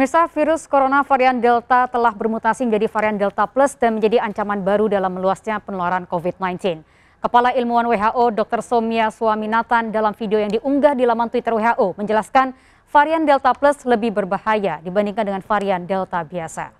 Mirsa, virus corona varian Delta telah bermutasi menjadi varian Delta Plus dan menjadi ancaman baru dalam meluasnya penularan COVID-19. Kepala Ilmuwan WHO Dr. Somia Swaminathan dalam video yang diunggah di laman Twitter WHO menjelaskan varian Delta Plus lebih berbahaya dibandingkan dengan varian Delta biasa.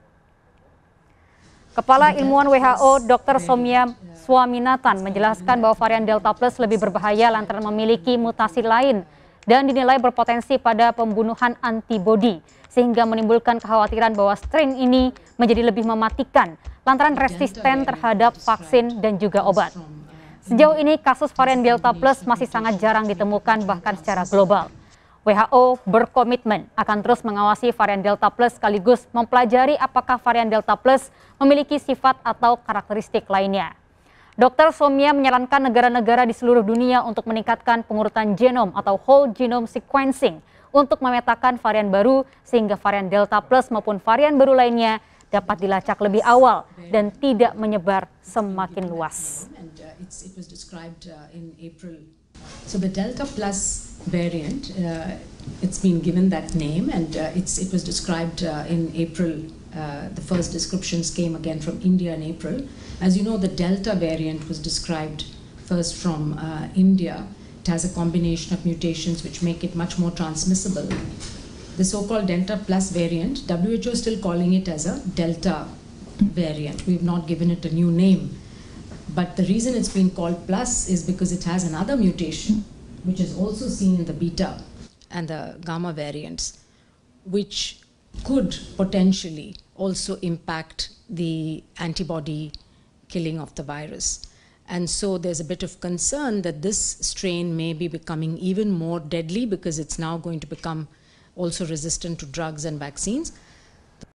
Kepala Ilmuwan WHO Dr. Iya, iya. Somia Swaminathan menjelaskan bahwa varian Delta Plus lebih berbahaya lantaran memiliki mutasi lain dan dinilai berpotensi pada pembunuhan antibodi sehingga menimbulkan kekhawatiran bahwa strain ini menjadi lebih mematikan lantaran resisten terhadap vaksin dan juga obat. Sejauh ini kasus varian Delta Plus masih sangat jarang ditemukan bahkan secara global. WHO berkomitmen akan terus mengawasi varian Delta Plus sekaligus mempelajari apakah varian Delta Plus memiliki sifat atau karakteristik lainnya. Dokter Somia menyarankan negara-negara di seluruh dunia untuk meningkatkan pengurutan genom atau whole genome sequencing untuk memetakan varian baru sehingga varian Delta Plus maupun varian baru lainnya dapat dilacak lebih awal dan tidak menyebar semakin luas. So the Delta Plus variant uh, it's been given that name, and uh, it's, it was described uh, in April. Uh, the first descriptions came again from India in April. As you know, the Delta variant was described first from uh, India. It has a combination of mutations which make it much more transmissible. The so-called Delta Plus variant, WHO is still calling it as a Delta variant. We've not given it a new name. But the reason it's been called plus is because it has another mutation, which is also seen in the beta and the gamma variants, which could potentially also impact the antibody killing of the virus. And so there's a bit of concern that this strain may be becoming even more deadly because it's now going to become also resistant to drugs and vaccines.